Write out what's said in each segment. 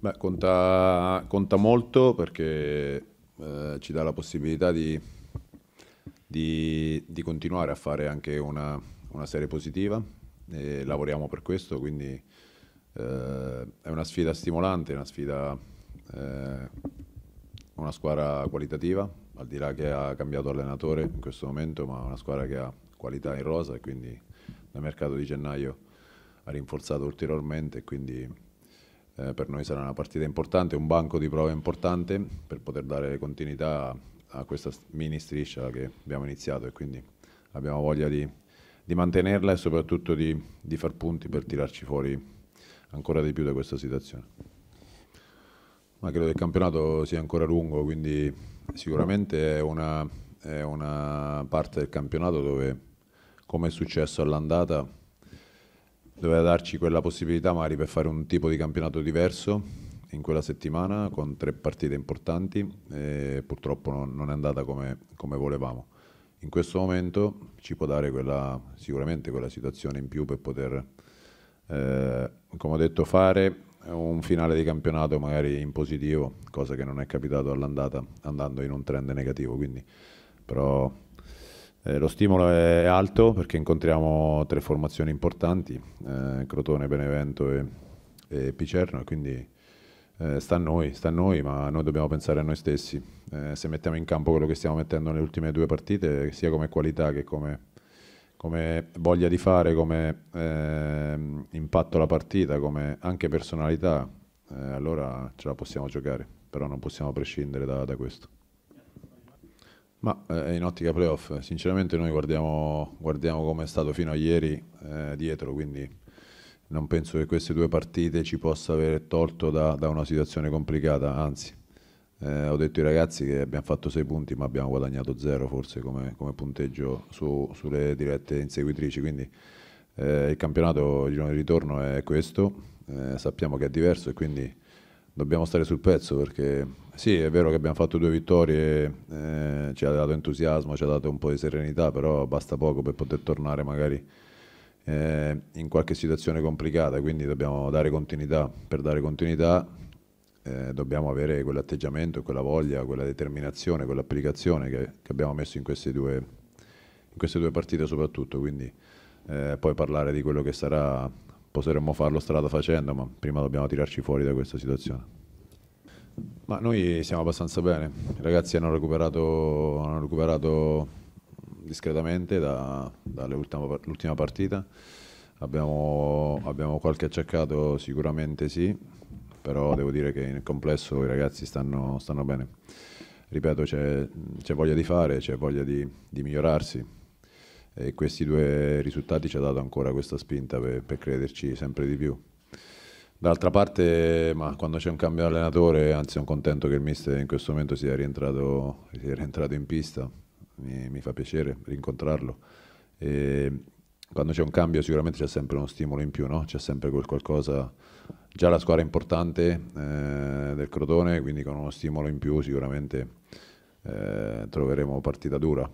Beh, conta, conta molto perché eh, ci dà la possibilità di, di, di, continuare a fare anche una, una serie positiva e lavoriamo per questo, quindi eh, è una sfida stimolante, una sfida, eh, una squadra qualitativa, al di là che ha cambiato allenatore in questo momento, ma una squadra che ha qualità in rosa e quindi nel mercato di gennaio ha rinforzato ulteriormente, quindi eh, per noi sarà una partita importante, un banco di prova importante per poter dare continuità a questa mini striscia che abbiamo iniziato e quindi abbiamo voglia di, di mantenerla e soprattutto di, di, far punti per tirarci fuori ancora di più da questa situazione. Ma credo che il campionato sia ancora lungo, quindi sicuramente è una, è una parte del campionato dove, come è successo all'andata, doveva darci quella possibilità magari per fare un tipo di campionato diverso in quella settimana con tre partite importanti e purtroppo non, non è andata come, come, volevamo. In questo momento ci può dare quella, sicuramente quella situazione in più per poter, eh, come ho detto, fare un finale di campionato magari in positivo, cosa che non è capitato all'andata andando in un trend negativo. Quindi, però eh, lo stimolo è alto perché incontriamo tre formazioni importanti, eh, Crotone, Benevento e, e Picerno, e quindi eh, sta, a noi, sta a noi, ma noi dobbiamo pensare a noi stessi. Eh, se mettiamo in campo quello che stiamo mettendo nelle ultime due partite, sia come qualità che come, come voglia di fare, come ehm, impatto alla partita, come anche personalità, eh, allora ce la possiamo giocare, però non possiamo prescindere da, da questo. Ma eh, in ottica playoff, sinceramente noi guardiamo, guardiamo come è stato fino a ieri eh, dietro, quindi non penso che queste due partite ci possa avere tolto da, da una situazione complicata, anzi eh, ho detto ai ragazzi che abbiamo fatto sei punti ma abbiamo guadagnato zero forse come, come punteggio su, sulle dirette inseguitrici, quindi eh, il campionato il giorno di ritorno è questo, eh, sappiamo che è diverso e quindi dobbiamo stare sul pezzo perché sì, è vero che abbiamo fatto due vittorie, eh, ci ha dato entusiasmo, ci ha dato un po' di serenità, però basta poco per poter tornare magari eh, in qualche situazione complicata, quindi dobbiamo dare continuità. Per dare continuità eh, dobbiamo avere quell'atteggiamento, quella voglia, quella determinazione, quell'applicazione che, che abbiamo messo in queste, due, in queste due partite soprattutto, quindi eh, poi parlare di quello che sarà potremmo farlo strada facendo, ma prima dobbiamo tirarci fuori da questa situazione. Ma noi siamo abbastanza bene, i ragazzi hanno recuperato, hanno recuperato discretamente da, dall'ultima partita, abbiamo, abbiamo qualche acciaccato sicuramente sì, però devo dire che nel complesso i ragazzi stanno, stanno bene. Ripeto, c'è, voglia di fare, c'è voglia di, di migliorarsi, e questi due risultati ci ha dato ancora questa spinta per, per crederci sempre di più. D'altra parte, quando c'è un cambio di allenatore, anzi sono contento che il mister in questo momento sia rientrato, sia rientrato in pista, mi, mi, fa piacere rincontrarlo. E quando c'è un cambio sicuramente c'è sempre uno stimolo in più, no? c'è sempre quel qualcosa, già la squadra è importante eh, del Crotone, quindi con uno stimolo in più sicuramente eh, troveremo partita dura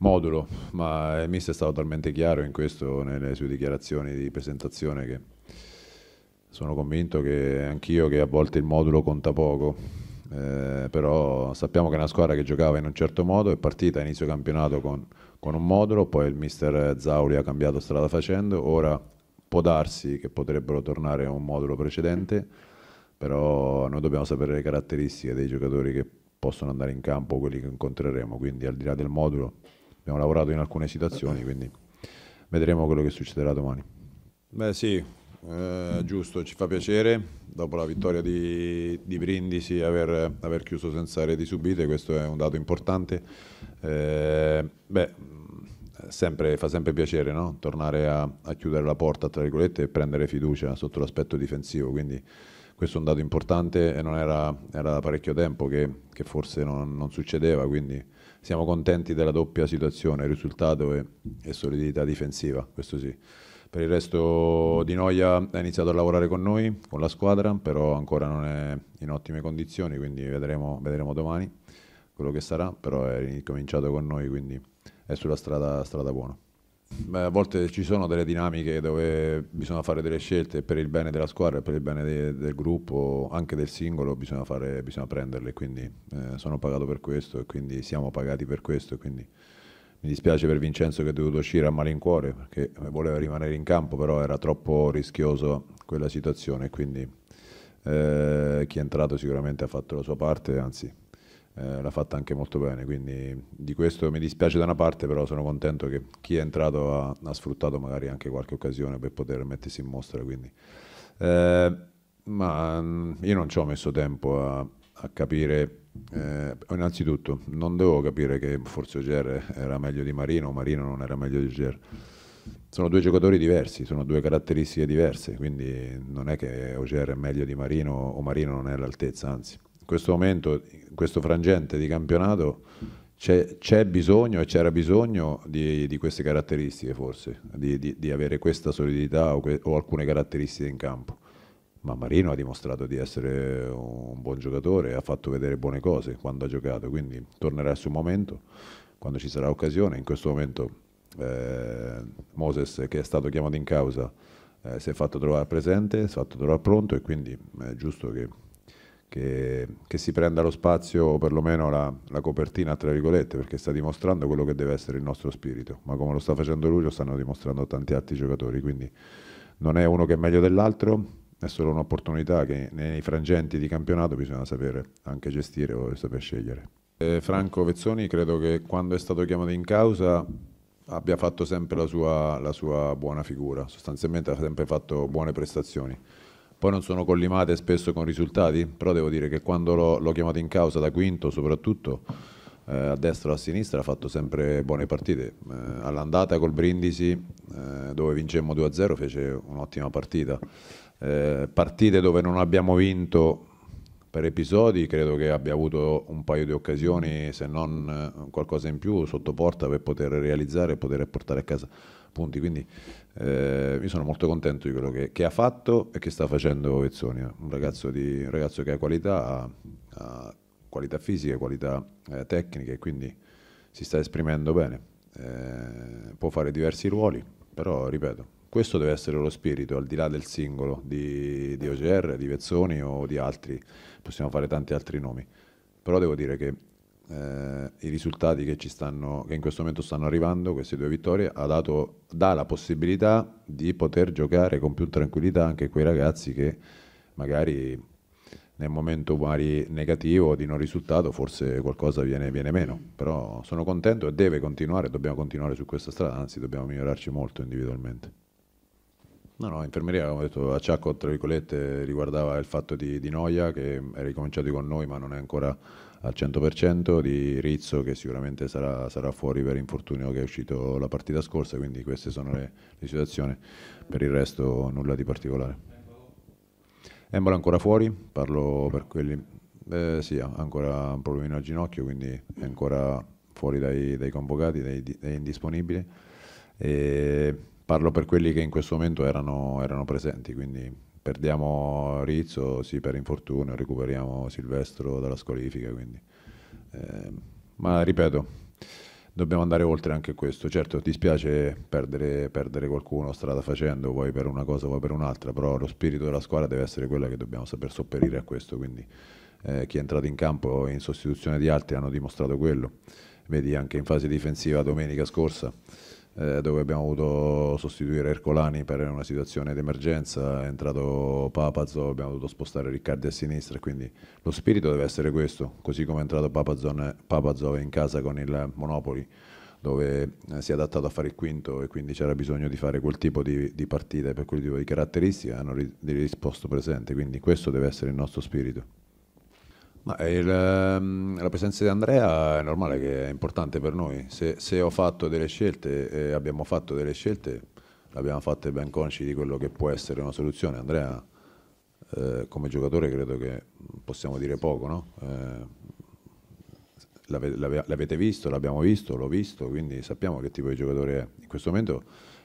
modulo, ma il mister è stato talmente chiaro in questo nelle sue dichiarazioni di presentazione che sono convinto che anch'io che a volte il modulo conta poco, eh, però sappiamo che è una squadra che giocava in un certo modo è partita a inizio campionato con, con un modulo, poi il mister Zauri ha cambiato strada facendo, ora può darsi che potrebbero tornare a un modulo precedente, però noi dobbiamo sapere le caratteristiche dei giocatori che possono andare in campo, quelli che incontreremo, quindi al di là del modulo abbiamo lavorato in alcune situazioni, quindi vedremo quello che succederà domani. Beh sì, eh, giusto, ci fa piacere dopo la vittoria di, di Brindisi aver, aver, chiuso senza reti subite, questo è un dato importante. Eh, beh, sempre, fa sempre piacere no? tornare a, a, chiudere la porta tra virgolette e prendere fiducia sotto l'aspetto difensivo, quindi questo è un dato importante e non era, era da parecchio tempo che, che forse non, non succedeva, quindi siamo contenti della doppia situazione, risultato e, e solidità difensiva, questo sì. Per il resto Di Noia ha iniziato a lavorare con noi, con la squadra, però ancora non è in ottime condizioni, quindi vedremo, vedremo domani quello che sarà, però è cominciato con noi, quindi è sulla strada, strada buona. Beh, a volte ci sono delle dinamiche dove bisogna fare delle scelte per il bene della squadra e per il bene de, del gruppo, anche del singolo, bisogna, fare, bisogna prenderle, quindi eh, sono pagato per questo e quindi siamo pagati per questo. Quindi mi dispiace per Vincenzo che è dovuto uscire a malincuore perché voleva rimanere in campo, però era troppo rischioso quella situazione, quindi eh, chi è entrato sicuramente ha fatto la sua parte, anzi eh, l'ha fatta anche molto bene, quindi di questo mi dispiace da una parte, però sono contento che chi è entrato ha, ha sfruttato magari anche qualche occasione per poter mettersi in mostra. Quindi. Eh, ma mm, io non ci ho messo tempo a, a capire eh, innanzitutto, non devo capire che forse Oger era meglio di Marino o Marino non era meglio di Oger. Sono due giocatori diversi, sono due caratteristiche diverse, quindi non è che Oger è meglio di Marino o Marino non è all'altezza, anzi questo momento, in questo frangente di campionato, c'è, bisogno e c'era bisogno di, di, queste caratteristiche forse, di, di, di avere questa solidità o, que, o, alcune caratteristiche in campo. Ma Marino ha dimostrato di essere un buon giocatore, ha fatto vedere buone cose quando ha giocato, quindi tornerà su un momento, quando ci sarà occasione. In questo momento eh, Moses, che è stato chiamato in causa, eh, si è fatto trovare presente, si è fatto trovare pronto e quindi è giusto che che, che, si prenda lo spazio o perlomeno la, la, copertina, tra virgolette, perché sta dimostrando quello che deve essere il nostro spirito, ma come lo sta facendo lui lo stanno dimostrando tanti altri giocatori, quindi non è uno che è meglio dell'altro, è solo un'opportunità che nei frangenti di campionato bisogna sapere anche gestire o saper scegliere. Eh, Franco Vezzoni credo che quando è stato chiamato in causa abbia fatto sempre la sua, la sua buona figura, sostanzialmente ha sempre fatto buone prestazioni poi non sono collimate spesso con risultati, però devo dire che quando l'ho, l'ho chiamato in causa da quinto soprattutto, eh, a destra o a sinistra ha fatto sempre buone partite. Eh, all'andata col Brindisi, eh, dove vincemmo 2-0, fece un'ottima partita. Eh, partite dove non abbiamo vinto per episodi, credo che abbia avuto un paio di occasioni, se non eh, qualcosa in più, sotto porta per poter realizzare e poter portare a casa punti. Quindi eh, io sono molto contento di quello che, che, ha fatto e che sta facendo Vezzoni. un ragazzo, di, un ragazzo che ha qualità, ha, ha qualità fisiche, qualità eh, tecniche, quindi si sta esprimendo bene, eh, può fare diversi ruoli, però ripeto, questo deve essere lo spirito, al di là del singolo di, di OGR, di Vezzoni o di altri, possiamo fare tanti altri nomi, però devo dire che eh, i risultati che, stanno, che, in questo momento stanno arrivando, queste due vittorie, dato, dà la possibilità di poter giocare con più tranquillità anche quei ragazzi che magari nel momento magari negativo di non risultato forse qualcosa viene, viene meno, mm. però sono contento e deve continuare, dobbiamo continuare su questa strada, anzi dobbiamo migliorarci molto individualmente. No, no, infermeria come ho detto a Ciacco, tra virgolette, riguardava il fatto di, di Noia che è ricominciato con noi ma non è ancora al 100%, di Rizzo che sicuramente sarà, sarà, fuori per infortunio che è uscito la partita scorsa, quindi queste sono le, le situazioni, per il resto nulla di particolare. Embola ancora fuori, parlo per quelli, eh, sì, ancora un problemino al ginocchio, quindi è ancora fuori dai, dai convocati, dai, dai indisponibili. E parlo per quelli che in questo momento erano, erano presenti, quindi perdiamo Rizzo sì, per infortunio, recuperiamo Silvestro dalla squalifica, quindi. Eh, ma ripeto, dobbiamo andare oltre anche questo. Certo, ti spiace perdere, perdere, qualcuno strada facendo, vuoi per una cosa, vuoi per un'altra, però lo spirito della squadra deve essere quello che dobbiamo saper sopperire a questo, quindi eh, chi è entrato in campo in sostituzione di altri hanno dimostrato quello. Vedi anche in fase difensiva domenica scorsa eh, dove abbiamo dovuto sostituire Ercolani per una situazione d'emergenza, è entrato Papazzo, abbiamo dovuto spostare Riccardi a sinistra, quindi lo spirito deve essere questo, così come è entrato Papazzo, in casa con il Monopoli dove eh, si è adattato a fare il quinto e quindi c'era bisogno di fare quel tipo di, di partite per quel tipo di caratteristiche hanno ri, risposto presente quindi questo deve essere il nostro spirito il, ehm, la presenza di Andrea è normale che è importante per noi. Se, se ho fatto delle scelte e abbiamo fatto delle scelte, l'abbiamo fatte ben consci di quello che può essere una soluzione. Andrea, eh, come giocatore, credo che possiamo dire poco, no? eh, l'avete visto, l'abbiamo visto, l'ho visto, quindi sappiamo che tipo di giocatore è. In questo momento,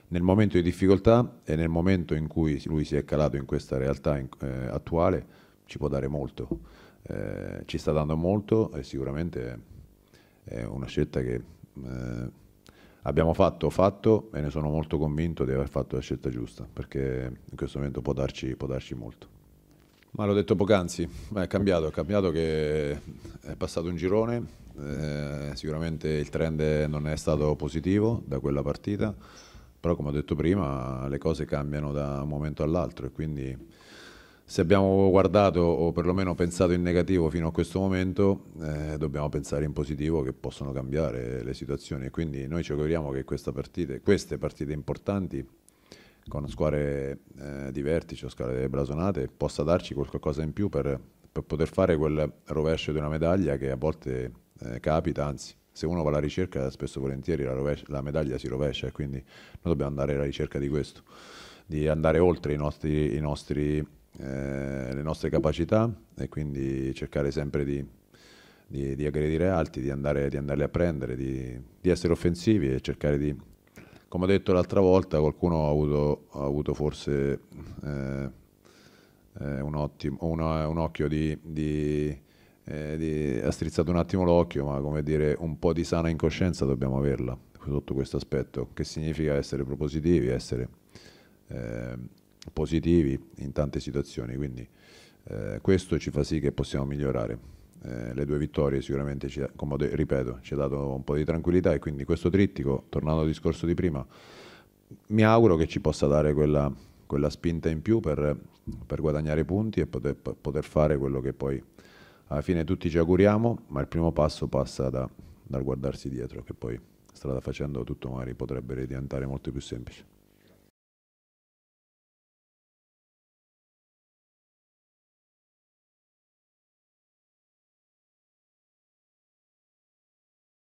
nel momento di difficoltà e nel momento in cui lui si è calato in questa realtà eh, attuale, ci può dare molto eh, ci sta dando molto e sicuramente è una scelta che eh, abbiamo fatto, fatto e ne sono molto convinto di aver fatto la scelta giusta perché in questo momento può darci, può darci molto. Ma l'ho detto poc'anzi, è cambiato, è cambiato che è passato un girone, eh, sicuramente il trend non è stato positivo da quella partita, però come ho detto prima le cose cambiano da un momento all'altro e quindi se abbiamo guardato o perlomeno pensato in negativo fino a questo momento, eh, dobbiamo pensare in positivo che possono cambiare le situazioni. quindi noi ci auguriamo che partita, queste partite importanti con squadre eh, di vertice o squadre blasonate possa darci qualcosa in più per, per, poter fare quel rovescio di una medaglia che a volte eh, capita, anzi se uno va alla ricerca spesso e volentieri la, rovescia, la medaglia si rovescia e quindi noi dobbiamo andare alla ricerca di questo, di andare oltre i nostri, i nostri eh, le nostre capacità e quindi cercare sempre di, di, di aggredire alti, di, andare, di andarli a prendere, di, di essere offensivi e cercare di, come ho detto l'altra volta, qualcuno ha avuto, ha avuto forse eh, eh un, ottimo, una, un, occhio di, di, eh, di, ha strizzato un attimo l'occhio, ma come dire, un po' di sana incoscienza dobbiamo averla sotto questo aspetto, che significa essere propositivi, essere eh, positivi in tante situazioni, quindi eh, questo ci fa sì che possiamo migliorare. Eh, le due vittorie sicuramente, ci, come ripeto, ci ha dato un po' di tranquillità e quindi questo trittico, tornando al discorso di prima, mi auguro che ci possa dare quella, quella spinta in più per, per guadagnare punti e poter, poter, fare quello che poi alla fine tutti ci auguriamo, ma il primo passo passa da, dal guardarsi dietro, che poi strada facendo tutto magari potrebbe diventare molto più semplice.